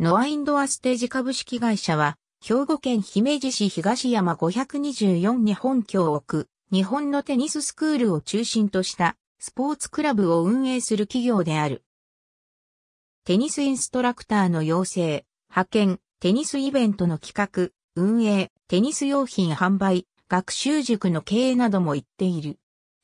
ノアインドアステージ株式会社は、兵庫県姫路市東山524に本拠を置く、日本のテニススクールを中心としたスポーツクラブを運営する企業である。テニスインストラクターの養成、派遣、テニスイベントの企画、運営、テニス用品販売、学習塾の経営なども行っている。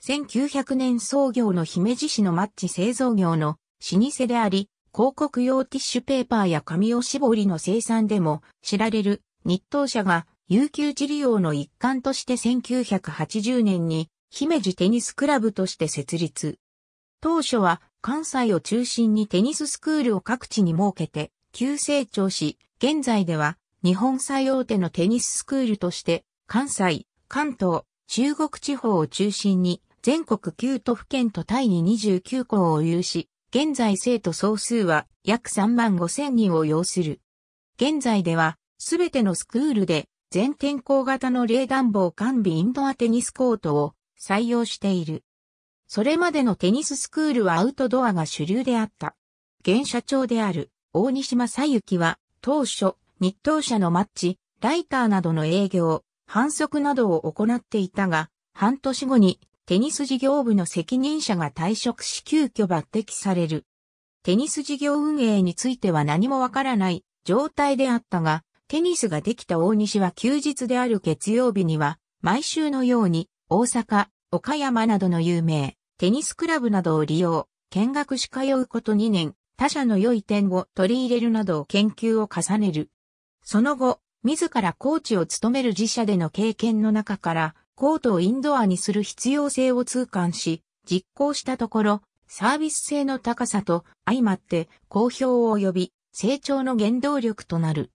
1900年創業の姫路市のマッチ製造業の老舗であり、広告用ティッシュペーパーや紙を絞りの生産でも知られる日東社が有給地利用の一環として1980年に姫路テニスクラブとして設立。当初は関西を中心にテニススクールを各地に設けて急成長し、現在では日本最大手のテニススクールとして関西、関東、中国地方を中心に全国9都府県とタイに29校を有し、現在生徒総数は約3万5千人を要する。現在では、すべてのスクールで、全天候型の冷暖房完備インドアテニスコートを採用している。それまでのテニススクールはアウトドアが主流であった。現社長である大西正幸は当初日東社のマッチ、ライターなどの営業、反則などを行っていたが、半年後にテニス事業部の責任者が退職し急遽抜擢される。テニス事業運営については何もわからない状態であったが、テニスができた大西は休日である月曜日には、毎週のように大阪、岡山などの有名テニスクラブなどを利用、見学し通うこと2年、他社の良い点を取り入れるなど研究を重ねる。その後、自らコーチを務める自社での経験の中から、コートをインドアにする必要性を痛感し、実行したところ、サービス性の高さと相まって好評を呼び、成長の原動力となる。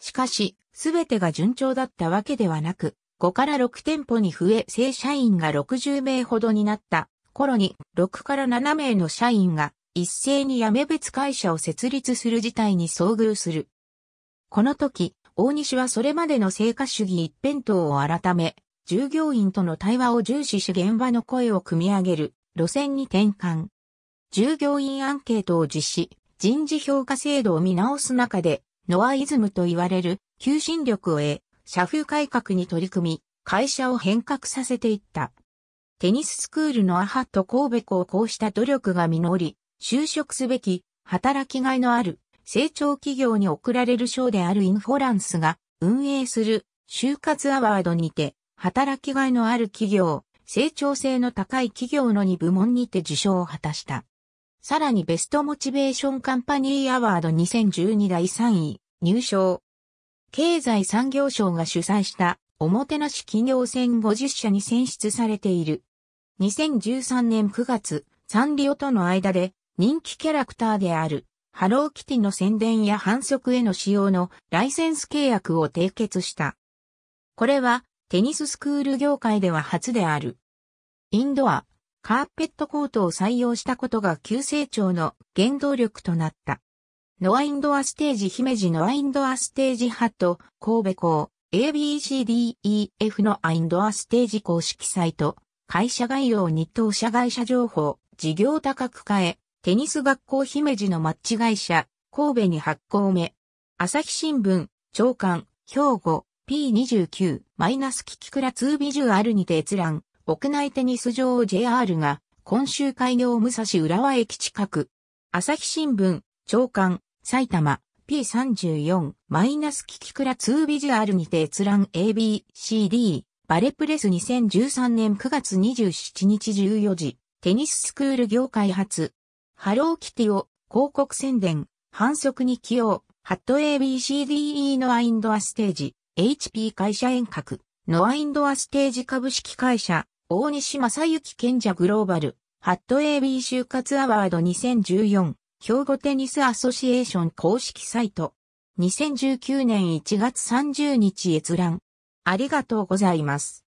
しかし、すべてが順調だったわけではなく、5から6店舗に増え、正社員が60名ほどになった頃に、6から7名の社員が一斉に辞め別会社を設立する事態に遭遇する。この時、大西はそれまでの成果主義一辺倒を改め、従業員との対話を重視し現場の声を組み上げる路線に転換。従業員アンケートを実施、人事評価制度を見直す中で、ノアイズムと言われる求心力を得、社風改革に取り組み、会社を変革させていった。テニススクールのアハット神戸校こうした努力が実り、就職すべき、働きがいのある、成長企業に贈られる賞であるインフォランスが運営する就活アワードにて働きがいのある企業、成長性の高い企業の2部門にて受賞を果たした。さらにベストモチベーションカンパニーアワード2012第3位、入賞。経済産業省が主催した、おもてなし企業選50社に選出されている。2013年9月、サンリオとの間で、人気キャラクターである、ハローキティの宣伝や反則への使用のライセンス契約を締結した。これは、テニススクール業界では初である。インドア、カーペットコートを採用したことが急成長の原動力となった。ノアインドアステージ姫路ノアインドアステージハット神戸港 ABCDEF のアインドアステージ公式サイト会社概要に当社会社情報事業多角化へテニス学校姫路のマッチ会社神戸に発行目朝日新聞長官兵庫 P29- キキクラ2ビジュアルにて閲覧、屋内テニス場 JR が、今週開業武蔵浦和駅近く、朝日新聞、長官、埼玉、P34- キキクラ2ビジュアルにて閲覧 ABCD、バレプレス2013年9月27日14時、テニススクール業界初、ハローキティを広告宣伝、反則に起用、ハット ABCDE のアインドアステージ。HP 会社遠隔、ノアインドアステージ株式会社、大西正幸賢者グローバル、ハット AB 就活アワード2014、兵庫テニスアソシエーション公式サイト。2019年1月30日閲覧。ありがとうございます。